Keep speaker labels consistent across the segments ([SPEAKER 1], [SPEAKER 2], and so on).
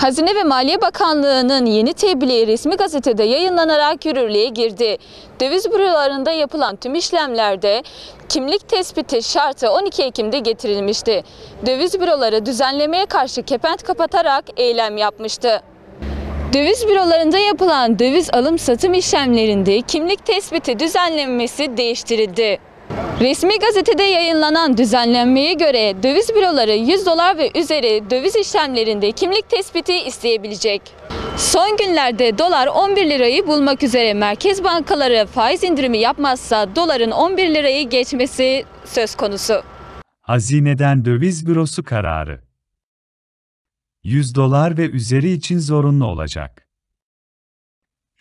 [SPEAKER 1] Hazine ve Maliye Bakanlığı'nın yeni tebliği resmi gazetede yayınlanarak yürürlüğe girdi. Döviz bürolarında yapılan tüm işlemlerde kimlik tespiti şartı 12 Ekim'de getirilmişti. Döviz büroları düzenlemeye karşı kepent kapatarak eylem yapmıştı. Döviz bürolarında yapılan döviz alım satım işlemlerinde kimlik tespiti düzenlenmesi değiştirildi. Resmi gazetede yayınlanan düzenlenmeye göre döviz büroları 100 dolar ve üzeri döviz işlemlerinde kimlik tespiti isteyebilecek. Son günlerde dolar 11 lirayı bulmak üzere merkez bankaları faiz indirimi yapmazsa doların 11 lirayı geçmesi söz konusu.
[SPEAKER 2] Hazineden döviz bürosu kararı 100 dolar ve üzeri için zorunlu olacak.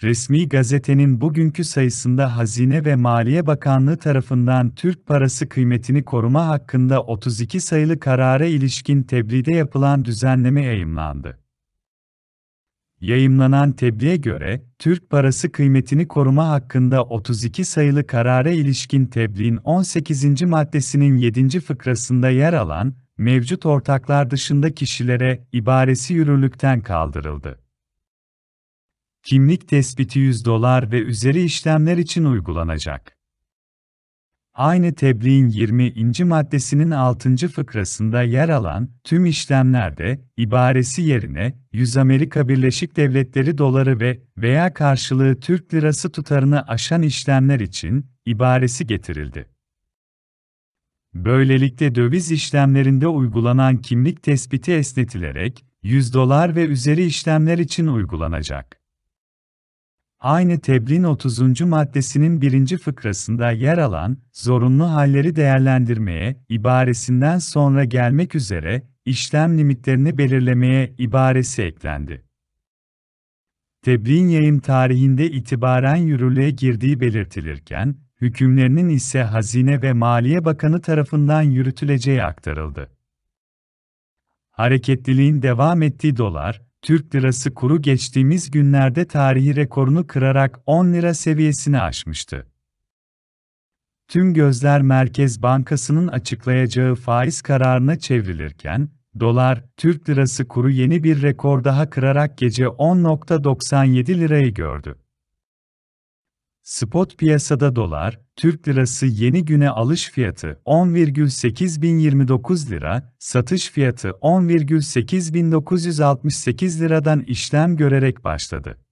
[SPEAKER 2] Resmi gazetenin bugünkü sayısında Hazine ve Maliye Bakanlığı tarafından Türk parası kıymetini koruma hakkında 32 sayılı karara ilişkin tebliğde yapılan düzenleme yayımlandı. Yayımlanan tebliğe göre, Türk parası kıymetini koruma hakkında 32 sayılı karara ilişkin tebliğin 18. maddesinin 7. fıkrasında yer alan, mevcut ortaklar dışında kişilere ibaresi yürürlükten kaldırıldı kimlik tespiti 100 dolar ve üzeri işlemler için uygulanacak. Aynı tebliğin 20. inci maddesinin 6. fıkrasında yer alan tüm işlemlerde ibaresi yerine 100 Amerika Birleşik Devletleri doları ve veya karşılığı Türk lirası tutarını aşan işlemler için ibaresi getirildi. Böylelikle döviz işlemlerinde uygulanan kimlik tespiti esnetilerek 100 dolar ve üzeri işlemler için uygulanacak aynı Tebliğ 30. maddesinin birinci fıkrasında yer alan zorunlu halleri değerlendirmeye ibaresinden sonra gelmek üzere işlem limitlerini belirlemeye ibaresi eklendi. Tebliğin yayın tarihinde itibaren yürürlüğe girdiği belirtilirken, hükümlerinin ise Hazine ve Maliye Bakanı tarafından yürütüleceği aktarıldı. Hareketliliğin devam ettiği dolar, Türk lirası kuru geçtiğimiz günlerde tarihi rekorunu kırarak 10 lira seviyesini aşmıştı. Tüm gözler Merkez Bankası'nın açıklayacağı faiz kararına çevrilirken, dolar, Türk lirası kuru yeni bir rekor daha kırarak gece 10.97 lirayı gördü. Spot piyasada dolar, Türk lirası yeni güne alış fiyatı 10,8029 lira, satış fiyatı 10,8968 liradan işlem görerek başladı.